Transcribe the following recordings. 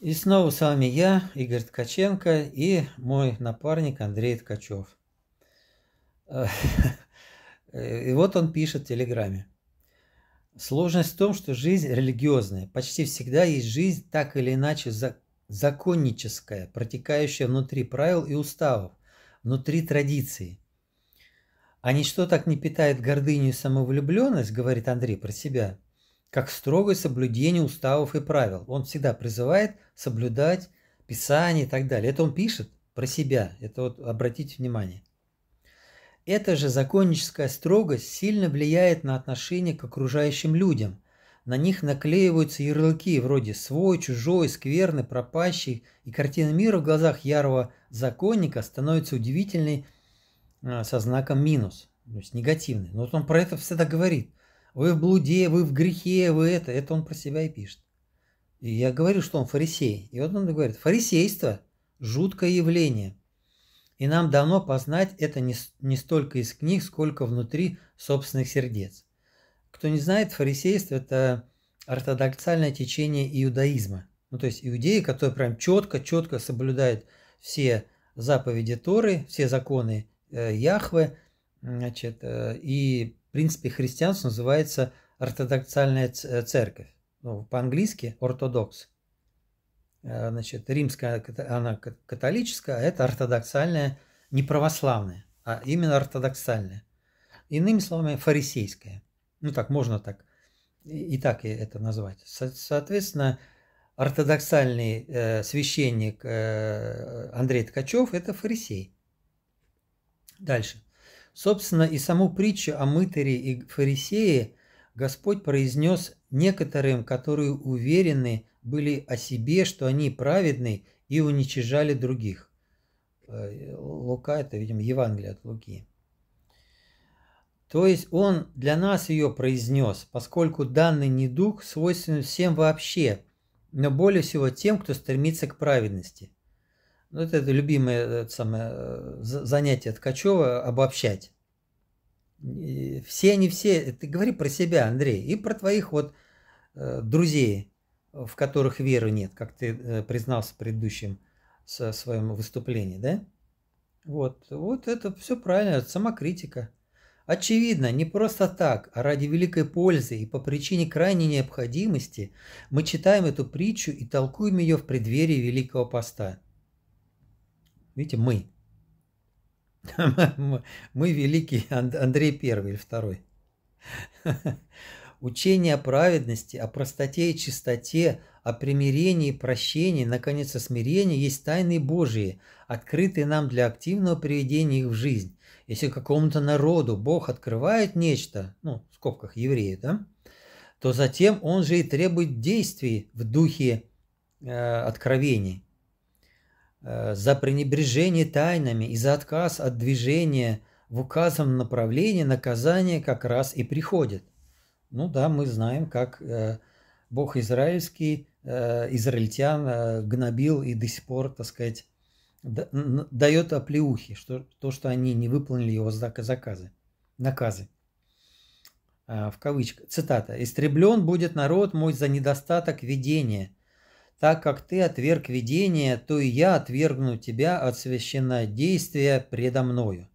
И снова с вами я, Игорь Ткаченко, и мой напарник Андрей Ткачев. Э, и вот он пишет в Телеграме. Сложность в том, что жизнь религиозная. Почти всегда есть жизнь так или иначе законническая, протекающая внутри правил и уставов, внутри традиции. А ничто так не питает гордыню и самовлюбленность, говорит Андрей про себя, как строгое соблюдение уставов и правил. Он всегда призывает соблюдать Писание и так далее. Это он пишет про себя, это вот обратите внимание. Эта же законническая строгость сильно влияет на отношение к окружающим людям. На них наклеиваются ярлыки вроде «свой», «чужой», «скверный», «пропащий», и картина мира в глазах ярого законника становится удивительной а, со знаком минус, то есть негативной. Но вот он про это всегда говорит – вы в блуде, вы в грехе, вы это. Это он про себя и пишет. И я говорю, что он фарисей. И вот он говорит, фарисейство – жуткое явление. И нам давно познать это не, не столько из книг, сколько внутри собственных сердец. Кто не знает, фарисейство – это ортодоксальное течение иудаизма. Ну, то есть иудеи, которые прям четко-четко соблюдают все заповеди Торы, все законы э, Яхвы, значит, э, и принципе, христианство называется ортодоксальная э, церковь. Ну, по-английски ортодокс. Э, значит, римская, она католическая, а это ортодоксальная, не православная, а именно ортодоксальная. Иными словами, фарисейская. Ну так, можно так и так это назвать. Со- соответственно, ортодоксальный э, священник э, Андрей Ткачев – это фарисей. Дальше. Собственно, и саму притчу о мытаре и фарисее Господь произнес некоторым, которые уверены были о себе, что они праведны и уничижали других. Э, Лука – это, видимо, Евангелие от Луки. То есть он для нас ее произнес, поскольку данный недуг свойственен всем вообще, но более всего тем, кто стремится к праведности. Ну, это, это любимое э, это самое, э, занятие Ткачева – обобщать. И все, они все. Ты говори про себя, Андрей, и про твоих вот э, друзей, в которых веры нет, как ты э, признался в предыдущем со своем выступлении, да? Вот, вот это все правильно, это самокритика. Очевидно, не просто так, а ради великой пользы и по причине крайней необходимости мы читаем эту притчу и толкуем ее в преддверии Великого Поста – Видите, мы. Мы великий Андрей Первый или Второй. Учение о праведности, о простоте и чистоте, о примирении, и прощении, наконец, о смирении есть тайны Божьи, открытые нам для активного приведения их в жизнь. Если какому-то народу Бог открывает нечто, ну, в скобках евреи, да, то затем он же и требует действий в духе э, откровений. Э, за пренебрежение тайнами и за отказ от движения в указанном направлении наказание как раз и приходит. Ну да, мы знаем, как э, Бог израильский э, израильтян гнобил и до сих пор, так сказать, дает оплеухи, что, то, что они не выполнили его заказы, наказы. В кавычках. Цитата. «Истреблен будет народ мой за недостаток видения". Так как ты отверг видение, то и я отвергну тебя от священного действия предо мною.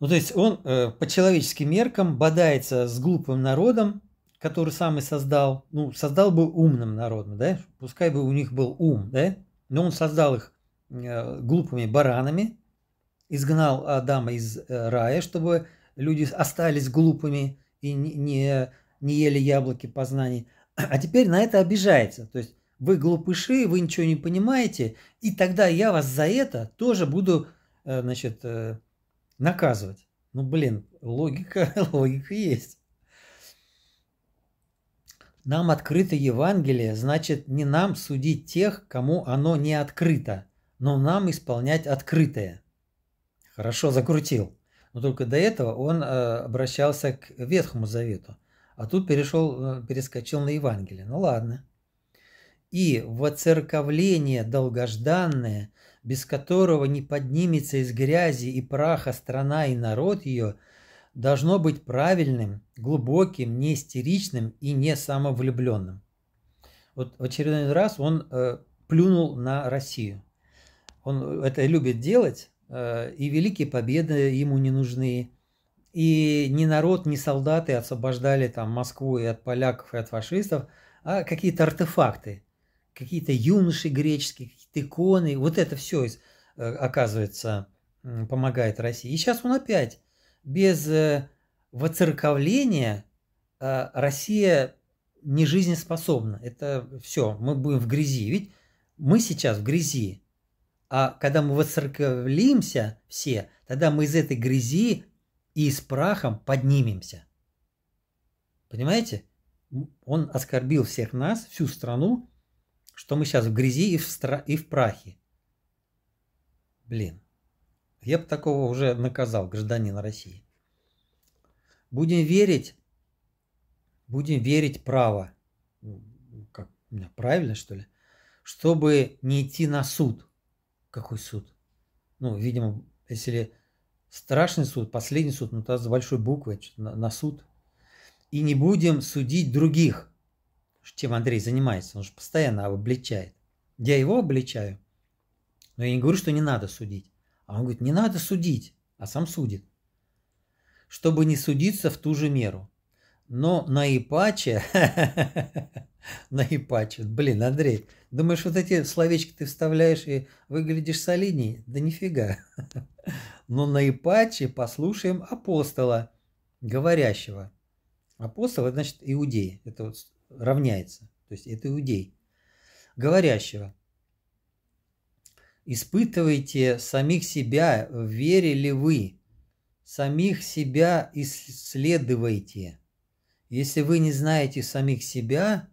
Ну, то есть он э, по человеческим меркам бодается с глупым народом, который сам и создал. Ну, создал бы умным народом, да? Пускай бы у них был ум, да? Но он создал их э, глупыми баранами, изгнал Адама из э, рая, чтобы люди остались глупыми и не, не, не ели яблоки познаний а теперь на это обижается. То есть вы глупыши, вы ничего не понимаете, и тогда я вас за это тоже буду, э, значит, э, наказывать. Ну, блин, логика, логика есть. Нам открыто Евангелие, значит, не нам судить тех, кому оно не открыто, но нам исполнять открытое. Хорошо, закрутил. Но только до этого он э, обращался к Ветхому Завету а тут перешел, э, перескочил на Евангелие. Ну ладно. И воцерковление долгожданное, без которого не поднимется из грязи и праха страна и народ ее, должно быть правильным, глубоким, не истеричным и не самовлюбленным. Вот в очередной раз он э, плюнул на Россию. Он э, это любит делать, э, и великие победы ему не нужны, и не народ, не солдаты освобождали там Москву и от поляков, и от фашистов, а какие-то артефакты, какие-то юноши греческие, какие-то иконы. Вот это все, э, оказывается, помогает России. И сейчас он опять без э, воцерковления а Россия не жизнеспособна. Это все, мы будем в грязи. Ведь мы сейчас в грязи. А когда мы воцерковлимся все, тогда мы из этой грязи и с прахом поднимемся. Понимаете? Он оскорбил всех нас, всю страну, что мы сейчас в грязи и в, стра... и в прахе. Блин, я бы такого уже наказал, гражданина России. Будем верить, будем верить право. Ну, как, правильно, что ли? Чтобы не идти на суд. Какой суд? Ну, видимо, если Страшный суд, последний суд, но ну, там с большой буквы, на, на суд. И не будем судить других, чем Андрей занимается. Он же постоянно обличает. Я его обличаю. Но я не говорю, что не надо судить. А он говорит, не надо судить, а сам судит. Чтобы не судиться в ту же меру. Но наипаче, наипаче, блин, Андрей, думаешь, вот эти словечки ты вставляешь и выглядишь солидней? Да нифига. Но наипаче послушаем апостола, говорящего. Апостол, это значит иудей, это вот равняется, то есть это иудей, говорящего. Испытывайте самих себя, в вере ли вы, самих себя исследуйте если вы не знаете самих себя,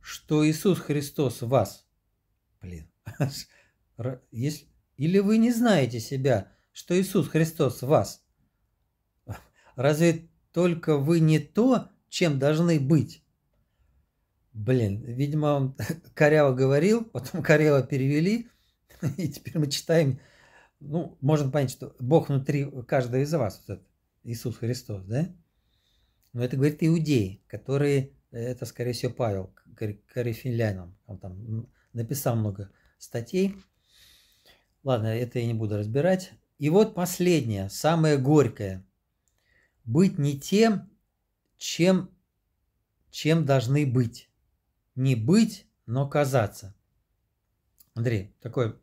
что Иисус Христос в вас. Блин. Если... Или вы не знаете себя, что Иисус Христос в вас. Разве только вы не то, чем должны быть? Блин, видимо, он коряво говорил, потом коряво перевели, и теперь мы читаем, ну, можно понять, что Бог внутри каждого из вас, вот этот Иисус Христос, да? Но это говорит иудеи, которые, э, это, скорее всего, Павел, корифинлянин, он там написал много статей. Ладно, это я не буду разбирать. И вот последнее, самое горькое. Быть не тем, чем, чем должны быть. Не быть, но казаться. Андрей, такой,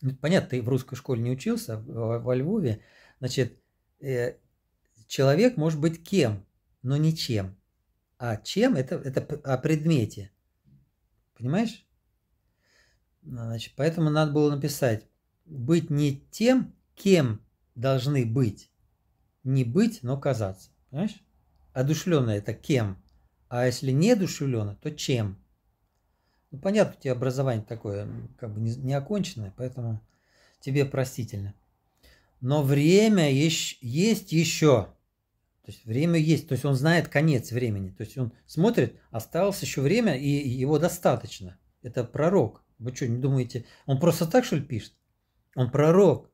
ну, понятно, ты в русской школе не учился, во, во Львове. Значит, э, человек может быть кем? но не чем. А чем это, это о предмете. Понимаешь? Значит, поэтому надо было написать быть не тем, кем должны быть. Не быть, но казаться. Понимаешь? Одушевленно это кем. А если не одушевленно, то чем. Ну, понятно, у тебя образование такое, как бы не оконченное, поэтому тебе простительно. Но время есть еще. То есть время есть, то есть он знает конец времени. То есть он смотрит, осталось еще время, и его достаточно. Это пророк. Вы что, не думаете, он просто так, что ли, пишет? Он пророк.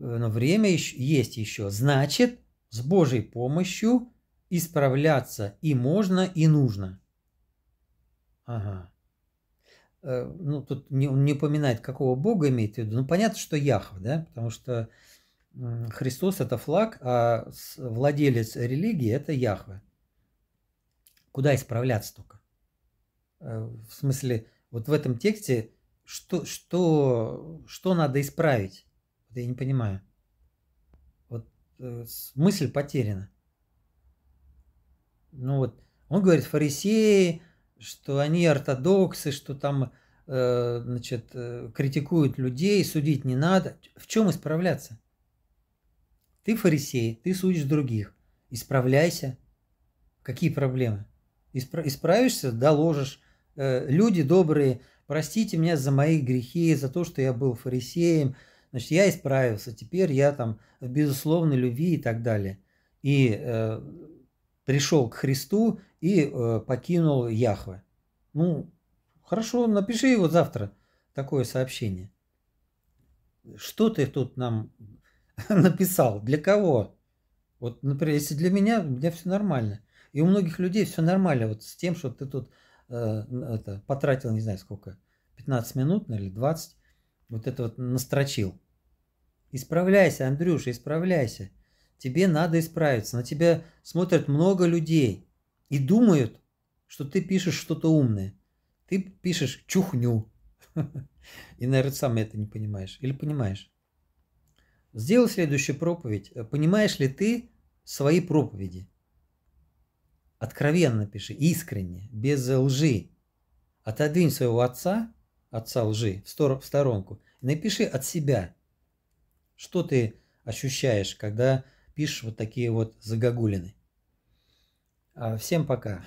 Но время еще есть еще. Значит, с Божьей помощью исправляться и можно, и нужно. Ага. Э, ну, тут не, он не упоминает, какого Бога имеет в виду. Ну, понятно, что Яхов, да? Потому что Христос – это флаг, а владелец религии – это Яхве. Куда исправляться только? Э, в смысле, вот в этом тексте что, что, что надо исправить? Я не понимаю. Вот э, мысль потеряна. Ну вот, он говорит, фарисеи, что они ортодоксы, что там э, значит, критикуют людей, судить не надо. В чем исправляться? Ты фарисей, ты судишь других. Исправляйся. Какие проблемы? исправишься, доложишь. Э, люди добрые, простите меня за мои грехи, за то, что я был фарисеем. Значит, я исправился, теперь я там в безусловной любви и так далее. И э, пришел к Христу и э, покинул Яхве. Ну, хорошо, напиши его завтра такое сообщение. Что ты тут нам написал, для кого? Вот, например, если для меня, у меня все нормально. И у многих людей все нормально вот с тем, что ты тут э, это, потратил, не знаю сколько, 15 минут или 20, вот это вот настрочил. Исправляйся, Андрюша, исправляйся. Тебе надо исправиться. На тебя смотрят много людей и думают, что ты пишешь что-то умное. Ты пишешь чухню. И, наверное, сам это не понимаешь. Или понимаешь. Сделай следующую проповедь. Э, понимаешь ли ты свои проповеди? Откровенно пиши, искренне, без э, лжи. Отодвинь своего отца, отца лжи, в, стор- в сторонку. напиши от себя, что ты ощущаешь, когда пишешь вот такие вот загогулины. А, всем пока.